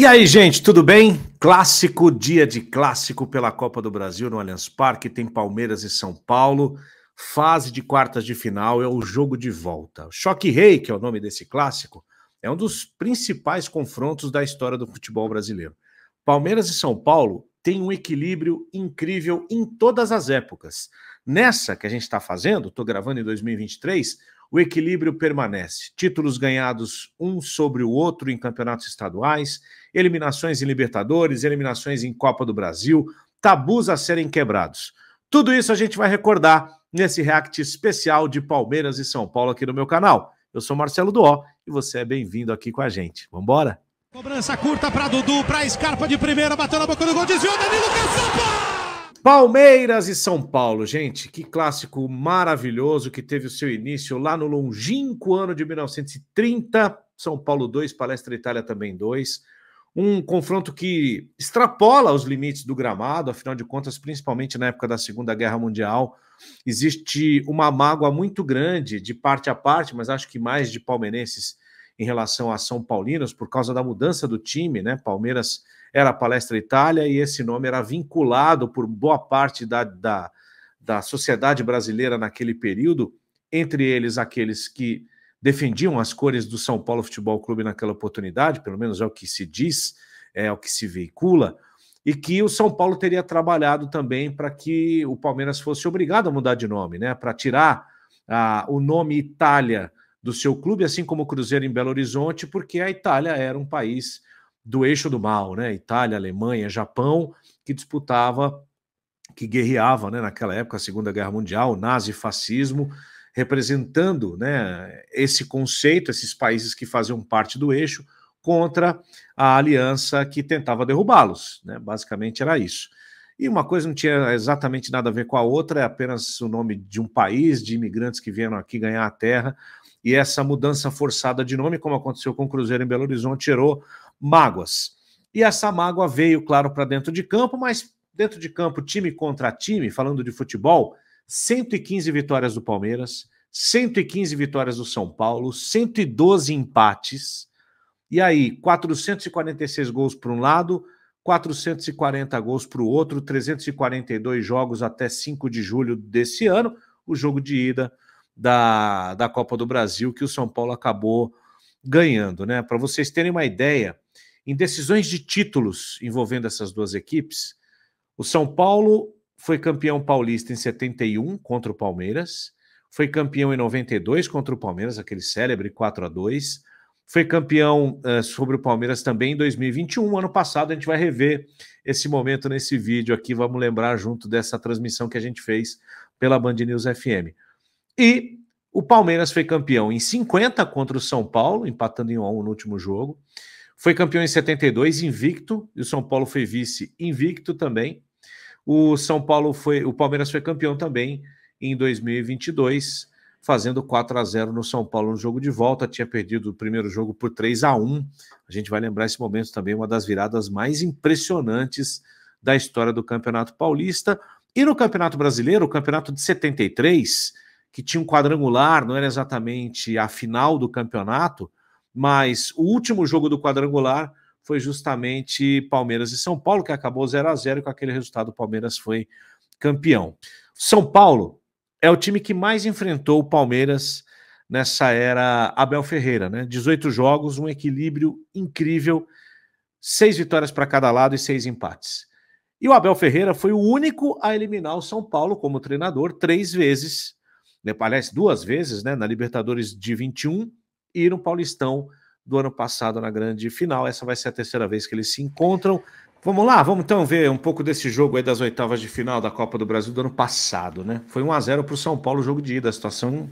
E aí, gente, tudo bem? Clássico, dia de clássico pela Copa do Brasil no Allianz Parque, tem Palmeiras e São Paulo, fase de quartas de final, é o jogo de volta. Choque Rei, que é o nome desse clássico, é um dos principais confrontos da história do futebol brasileiro. Palmeiras e São Paulo têm um equilíbrio incrível em todas as épocas. Nessa que a gente está fazendo, estou gravando em 2023, o equilíbrio permanece. Títulos ganhados um sobre o outro em campeonatos estaduais, eliminações em Libertadores, eliminações em Copa do Brasil, tabus a serem quebrados. Tudo isso a gente vai recordar nesse react especial de Palmeiras e São Paulo aqui no meu canal. Eu sou Marcelo Duó e você é bem-vindo aqui com a gente. Vambora? Cobrança curta para Dudu, para Scarpa de primeira, bateu na boca do gol, desviou Danilo Caçapa! Palmeiras e São Paulo, gente, que clássico maravilhoso que teve o seu início lá no longínquo ano de 1930. São Paulo 2, Palestra Itália também 2. Um confronto que extrapola os limites do gramado, afinal de contas, principalmente na época da Segunda Guerra Mundial, existe uma mágoa muito grande de parte a parte, mas acho que mais de palmeirenses em relação a São Paulinos, por causa da mudança do time, né? Palmeiras era a Palestra Itália e esse nome era vinculado por boa parte da, da, da sociedade brasileira naquele período, entre eles aqueles que defendiam as cores do São Paulo Futebol Clube naquela oportunidade, pelo menos é o que se diz, é o que se veicula, e que o São Paulo teria trabalhado também para que o Palmeiras fosse obrigado a mudar de nome, né? Para tirar a o nome Itália do seu clube, assim como o Cruzeiro em Belo Horizonte, porque a Itália era um país do eixo do mal, né? Itália, Alemanha, Japão, que disputava, que guerreava, né? Naquela época, a Segunda Guerra Mundial, o nazifascismo, representando, né? Esse conceito, esses países que faziam parte do eixo contra a aliança que tentava derrubá-los, né? Basicamente era isso. E uma coisa não tinha exatamente nada a ver com a outra, é apenas o nome de um país, de imigrantes que vieram aqui ganhar a terra. E essa mudança forçada de nome, como aconteceu com o Cruzeiro em Belo Horizonte, gerou mágoas. E essa mágoa veio, claro, para dentro de campo, mas dentro de campo, time contra time, falando de futebol, 115 vitórias do Palmeiras, 115 vitórias do São Paulo, 112 empates. E aí, 446 gols para um lado, 440 gols para o outro, 342 jogos até 5 de julho desse ano, o jogo de ida da, da Copa do Brasil que o São Paulo acabou ganhando, né? Para vocês terem uma ideia, em decisões de títulos envolvendo essas duas equipes, o São Paulo foi campeão paulista em 71 contra o Palmeiras, foi campeão em 92 contra o Palmeiras, aquele célebre 4 a 2 foi campeão uh, sobre o Palmeiras também em 2021, ano passado. A gente vai rever esse momento nesse vídeo aqui, vamos lembrar junto dessa transmissão que a gente fez pela Band News FM. E o Palmeiras foi campeão em 50 contra o São Paulo, empatando em 1 1 no último jogo. Foi campeão em 72, invicto, e o São Paulo foi vice invicto também. O São Paulo foi, o Palmeiras foi campeão também em 2022, fazendo 4 a 0 no São Paulo no jogo de volta, tinha perdido o primeiro jogo por 3 a 1. A gente vai lembrar esse momento também, uma das viradas mais impressionantes da história do Campeonato Paulista. E no Campeonato Brasileiro, o Campeonato de 73, que tinha um quadrangular, não era exatamente a final do campeonato, mas o último jogo do quadrangular foi justamente Palmeiras e São Paulo, que acabou 0 a 0 e com aquele resultado o Palmeiras foi campeão. São Paulo é o time que mais enfrentou o Palmeiras nessa era Abel Ferreira, né? 18 jogos, um equilíbrio incrível, seis vitórias para cada lado e seis empates. E o Abel Ferreira foi o único a eliminar o São Paulo como treinador três vezes, né? aliás, duas vezes, né? Na Libertadores de 21 e no Paulistão do ano passado na grande final. Essa vai ser a terceira vez que eles se encontram. Vamos lá, vamos então ver um pouco desse jogo aí das oitavas de final da Copa do Brasil do ano passado, né? Foi 1 a 0 para o São Paulo, jogo de ida, a situação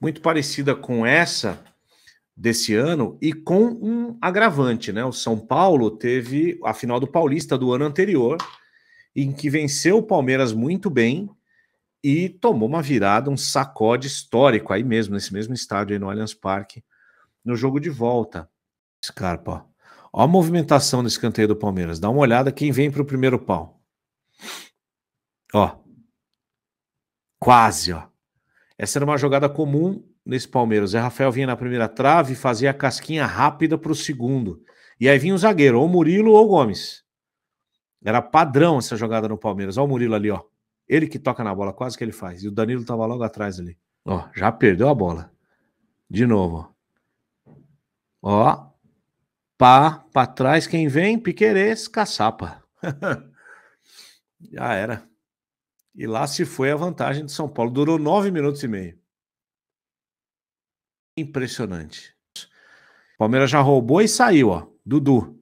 muito parecida com essa desse ano e com um agravante, né? O São Paulo teve a final do Paulista do ano anterior, em que venceu o Palmeiras muito bem e tomou uma virada, um sacode histórico aí mesmo, nesse mesmo estádio aí no Allianz Parque, no jogo de volta. Scarpa, ó, ó a movimentação nesse canteiro do Palmeiras. Dá uma olhada quem vem para o primeiro pau. Ó. Quase, ó. Essa era uma jogada comum nesse Palmeiras. É Rafael vinha na primeira trave e fazia a casquinha rápida para o segundo. E aí vinha o zagueiro, ou Murilo ou Gomes. Era padrão essa jogada no Palmeiras. Olha o Murilo ali, ó. Ele que toca na bola, quase que ele faz. E o Danilo tava logo atrás ali. Ó, já perdeu a bola. De novo, ó. Ó. Pá, pra trás quem vem? Piquerez, caçapa. já era. E lá se foi a vantagem de São Paulo. Durou nove minutos e meio. Impressionante. Palmeiras já roubou e saiu, ó. Dudu.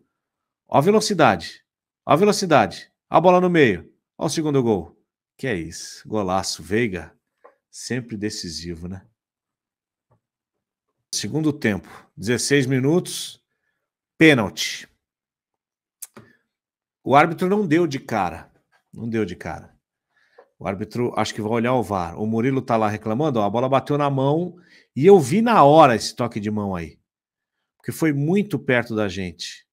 Ó a velocidade. Ó a velocidade. A bola no meio. Ó o segundo gol. Que é isso. Golaço. Veiga, sempre decisivo, né? Segundo tempo, 16 minutos, pênalti. O árbitro não deu de cara. Não deu de cara. O árbitro acho que vai olhar o VAR. O Murilo tá lá reclamando, ó, a bola bateu na mão e eu vi na hora esse toque de mão aí. Porque foi muito perto da gente.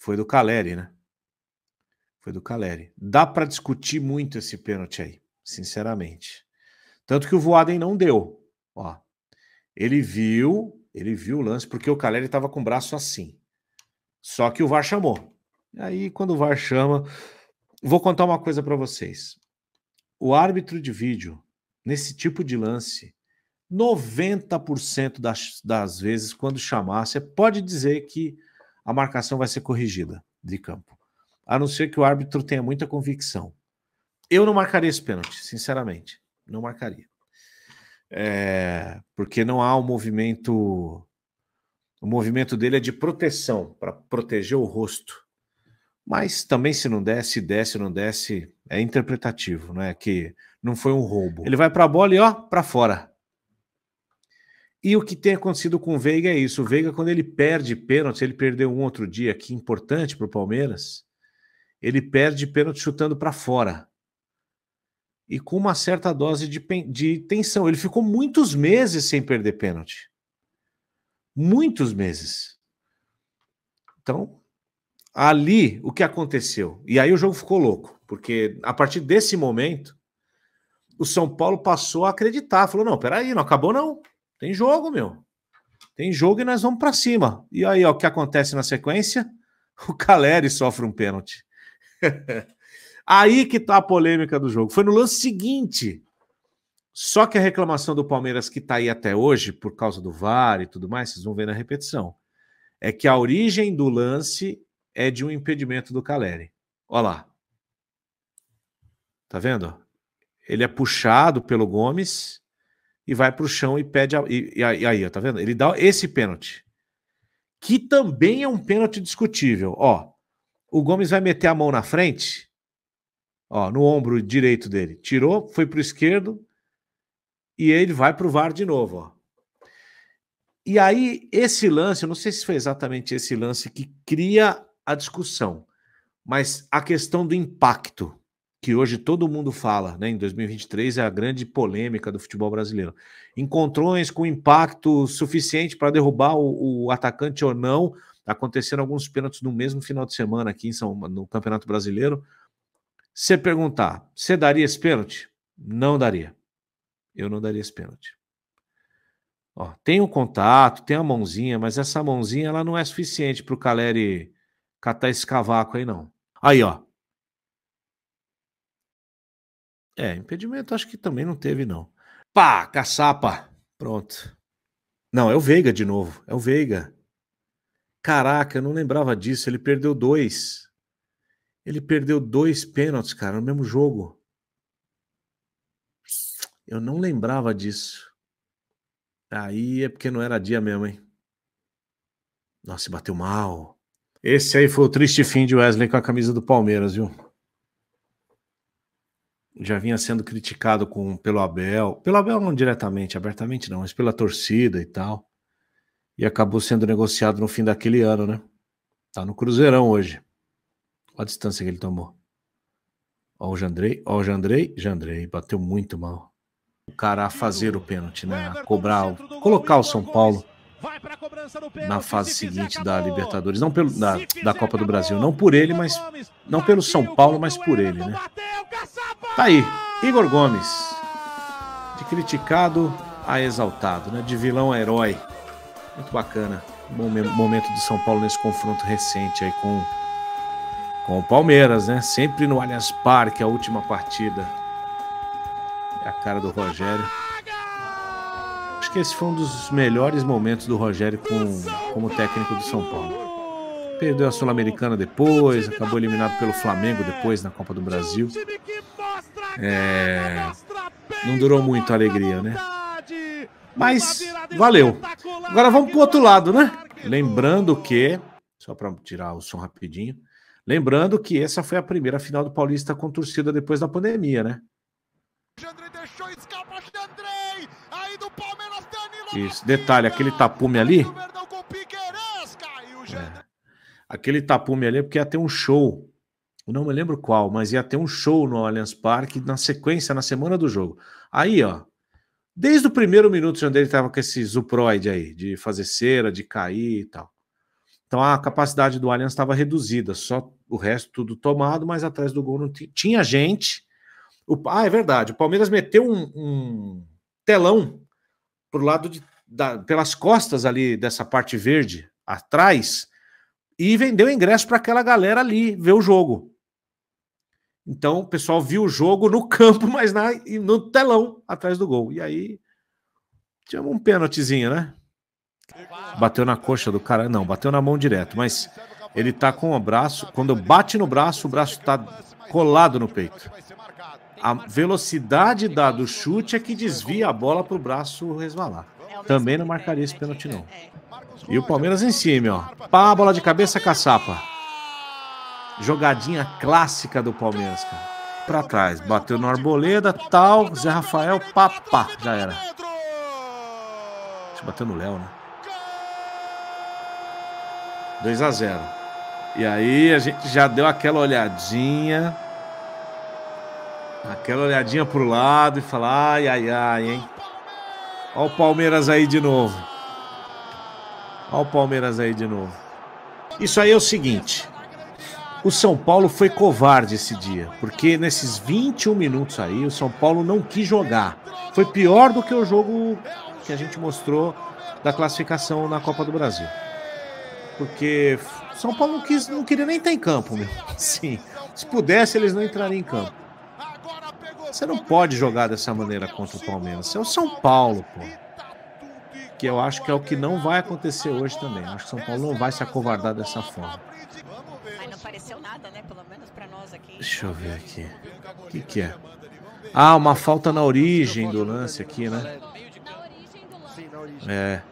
Foi do Caleri, né? Foi do Caleri. Dá para discutir muito esse pênalti aí, sinceramente. Tanto que o Voaden não deu. Ó, ele viu, ele viu o lance porque o Caleri estava com o braço assim. Só que o VAR chamou. E aí, quando o VAR chama, vou contar uma coisa para vocês. O árbitro de vídeo, nesse tipo de lance, 90% das, das vezes, quando chamar, você pode dizer que a marcação vai ser corrigida de campo a não ser que o árbitro tenha muita convicção. Eu não marcaria esse pênalti, sinceramente. Não marcaria. É, porque não há um movimento. O movimento dele é de proteção, para proteger o rosto. Mas também, se não desce, desce, não desce, é interpretativo, não é que não foi um roubo. Ele vai para a bola e ó, para fora. E o que tem acontecido com o Veiga é isso. O Veiga, quando ele perde pênalti, ele perdeu um outro dia aqui importante para o Palmeiras ele perde pênalti chutando para fora. E com uma certa dose de, de tensão. Ele ficou muitos meses sem perder pênalti. Muitos meses. Então, ali o que aconteceu? E aí o jogo ficou louco, porque a partir desse momento, o São Paulo passou a acreditar. Falou: não, peraí, não acabou não. Tem jogo, meu. Tem jogo e nós vamos para cima. E aí, ó, o que acontece na sequência? O Caleri sofre um pênalti. Aí que tá a polêmica do jogo. Foi no lance seguinte. Só que a reclamação do Palmeiras que tá aí até hoje, por causa do VAR e tudo mais, vocês vão ver na repetição, é que a origem do lance é de um impedimento do Caleri. Olha lá. Tá vendo? Ele é puxado pelo Gomes e vai para o chão e pede. A, e, e, aí, tá vendo? Ele dá esse pênalti. Que também é um pênalti discutível. Ó, o Gomes vai meter a mão na frente, ó, no ombro direito dele. Tirou, foi para o esquerdo e ele vai para o VAR de novo. Ó. E aí, esse lance, eu não sei se foi exatamente esse lance que cria a discussão, mas a questão do impacto, que hoje todo mundo fala, né, em 2023 é a grande polêmica do futebol brasileiro. Encontrões com impacto suficiente para derrubar o, o atacante ou não, aconteceram alguns pênaltis no mesmo final de semana aqui em São, no Campeonato Brasileiro. Se perguntar, você daria esse pênalti? Não daria. Eu não daria esse pênalti. Ó, tem o um contato, tem a mãozinha, mas essa mãozinha ela não é suficiente para o Caleri catar esse cavaco aí, não. Aí, ó. É, impedimento acho que também não teve, não. Pá, caçapa. Pronto. Não, é o Veiga de novo. É o Veiga. Caraca, eu não lembrava disso. Ele perdeu dois. Ele perdeu dois pênaltis, cara, no mesmo jogo. Eu não lembrava disso. Aí é porque não era dia mesmo, hein? Nossa, se bateu mal. Esse aí foi o triste fim de Wesley com a camisa do Palmeiras, viu? Já vinha sendo criticado com, pelo Abel. Pelo Abel não diretamente, abertamente não, mas pela torcida e tal e acabou sendo negociado no fim daquele ano, né? Tá no Cruzeirão hoje. Olha a distância que ele tomou. Ó o Jandrei, ó o Jandrei, Jandrei, bateu muito mal. O cara a fazer o pênalti, né? A cobrar, colocar o São Paulo na fase seguinte da Libertadores, não pelo da, da Copa do Brasil, não por ele, mas não pelo São Paulo, mas por ele, né? Tá aí, Igor Gomes, de criticado a exaltado, né? De vilão a herói. Muito bacana. Bom momento do São Paulo nesse confronto recente aí com, com o Palmeiras, né? Sempre no Allianz Parque, a última partida. É a cara do Rogério. Acho que esse foi um dos melhores momentos do Rogério com, como técnico do São Paulo. Perdeu a Sul-Americana depois, acabou eliminado pelo Flamengo depois na Copa do Brasil. É... Não durou muito a alegria, né? Mas valeu. Agora vamos para o outro lado, né? Lembrando que, só para tirar o som rapidinho, lembrando que essa foi a primeira final do Paulista com torcida depois da pandemia, né? Isso, detalhe, aquele tapume ali. É, aquele tapume ali, é porque ia ter um show. não me lembro qual, mas ia ter um show no Allianz Parque na sequência, na semana do jogo. Aí, ó, Desde o primeiro minuto, o Jandelli estava com esse zuproide aí, de fazer cera, de cair e tal. Então a capacidade do Allianz estava reduzida, só o resto tudo tomado, mas atrás do gol não tinha gente. O, ah, é verdade, o Palmeiras meteu um, um telão pro lado de, da, pelas costas ali dessa parte verde, atrás, e vendeu ingresso para aquela galera ali ver o jogo. Então o pessoal viu o jogo no campo, mas na, no telão atrás do gol. E aí tinha um pênaltizinho, né? Bateu na coxa do cara. Não, bateu na mão direto, mas ele tá com o braço. Quando bate no braço, o braço tá colado no peito. A velocidade da do chute é que desvia a bola para o braço resvalar. Também não marcaria esse pênalti, não. E o Palmeiras em cima, ó. Pá, bola de cabeça, caçapa. Jogadinha clássica do Palmeiras, cara. Pra trás, bateu na arboleda, tal, Zé Rafael, papá, já era. Acho bateu no Léo, né? 2 a 0 E aí a gente já deu aquela olhadinha, aquela olhadinha pro lado e falar, ai, ai, ai, hein? Olha o Palmeiras aí de novo. Olha o Palmeiras aí de novo. Isso aí é o seguinte. O São Paulo foi covarde esse dia, porque nesses 21 minutos aí o São Paulo não quis jogar. Foi pior do que o jogo que a gente mostrou da classificação na Copa do Brasil. Porque São Paulo não, quis, não queria nem estar em campo, meu. Sim. Se pudesse, eles não entrariam em campo. Você não pode jogar dessa maneira contra o Palmeiras. é o São Paulo, pô. Que eu acho que é o que não vai acontecer hoje também. acho que São Paulo não vai se acovardar dessa forma nada, né? Pelo menos nós aqui. Deixa eu então. ver aqui. O que, que é? Ah, uma falta na origem do lance aqui, né? É.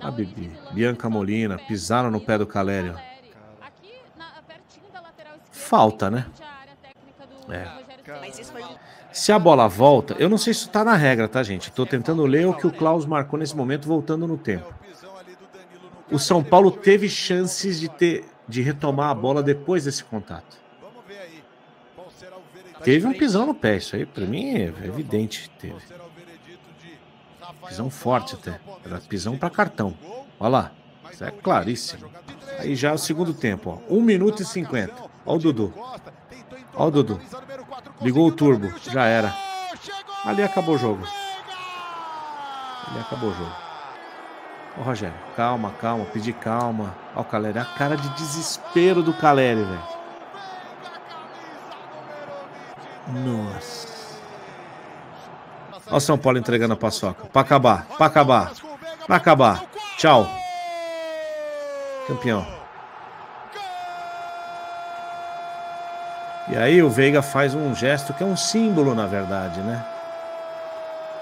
A Bibi, Bianca Molina, pisaram no pé do Calério. Falta, né? É. Se a bola volta, eu não sei se tá na regra, tá, gente? Tô tentando ler o que o Klaus marcou nesse momento, voltando no tempo. O São Paulo teve chances de ter de retomar a bola depois desse contato. Teve um pisão no pé, isso aí para mim é evidente. Teve. Pisão forte até. Era pisão para cartão. Olha lá. Isso é claríssimo. Aí já é o segundo tempo, ó. 1 minuto e 50. Olha o Dudu. Olha o Dudu. Ligou o turbo. Já era. Ali acabou o jogo. Ali acabou o jogo. Ô Rogério, calma, calma, pedi calma. Ó o Caleri, a cara de desespero do Caleri, velho. Nossa. Ó o São Paulo entregando a paçoca. Pra acabar, pra acabar, pra acabar. Tchau. Campeão. E aí o Veiga faz um gesto que é um símbolo, na verdade, né?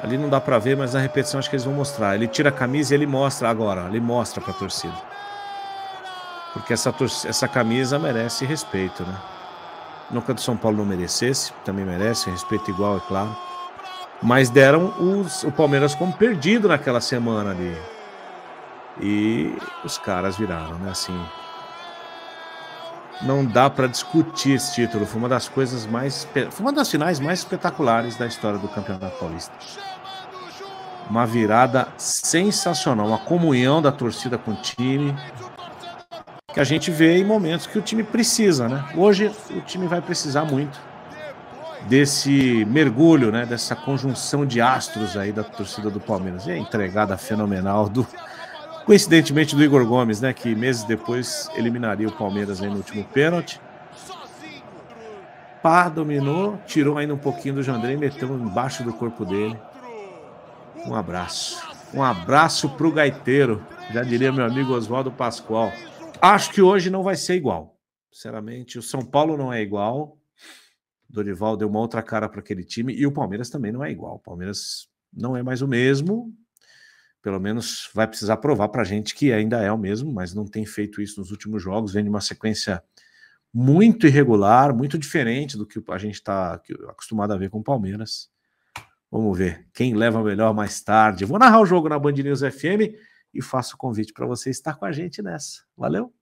Ali não dá para ver, mas na repetição acho que eles vão mostrar. Ele tira a camisa e ele mostra agora, ele mostra para a torcida. Porque essa, essa camisa merece respeito, né? Não que a do São Paulo não merecesse, também merece, respeito igual, é claro. Mas deram os, o Palmeiras como perdido naquela semana ali. E os caras viraram, né? Assim, não dá para discutir esse título. Foi uma das coisas mais, foi uma das finais mais espetaculares da história do Campeonato Paulista uma virada sensacional, uma comunhão da torcida com o time, que a gente vê em momentos que o time precisa, né? Hoje o time vai precisar muito desse mergulho, né? Dessa conjunção de astros aí da torcida do Palmeiras. E a entregada fenomenal do, coincidentemente, do Igor Gomes, né? Que meses depois eliminaria o Palmeiras aí no último pênalti. Pá, dominou, tirou ainda um pouquinho do Jandrei, meteu embaixo do corpo dele. Um abraço. Um abraço para o gaiteiro, já diria meu amigo Oswaldo Pascoal. Acho que hoje não vai ser igual. Sinceramente, o São Paulo não é igual. Dorival deu uma outra cara para aquele time e o Palmeiras também não é igual. O Palmeiras não é mais o mesmo. Pelo menos vai precisar provar para a gente que ainda é o mesmo, mas não tem feito isso nos últimos jogos. Vem de uma sequência muito irregular, muito diferente do que a gente está acostumado a ver com o Palmeiras. Vamos ver quem leva melhor mais tarde. Vou narrar o jogo na Band News FM e faço o convite para você estar com a gente nessa. Valeu!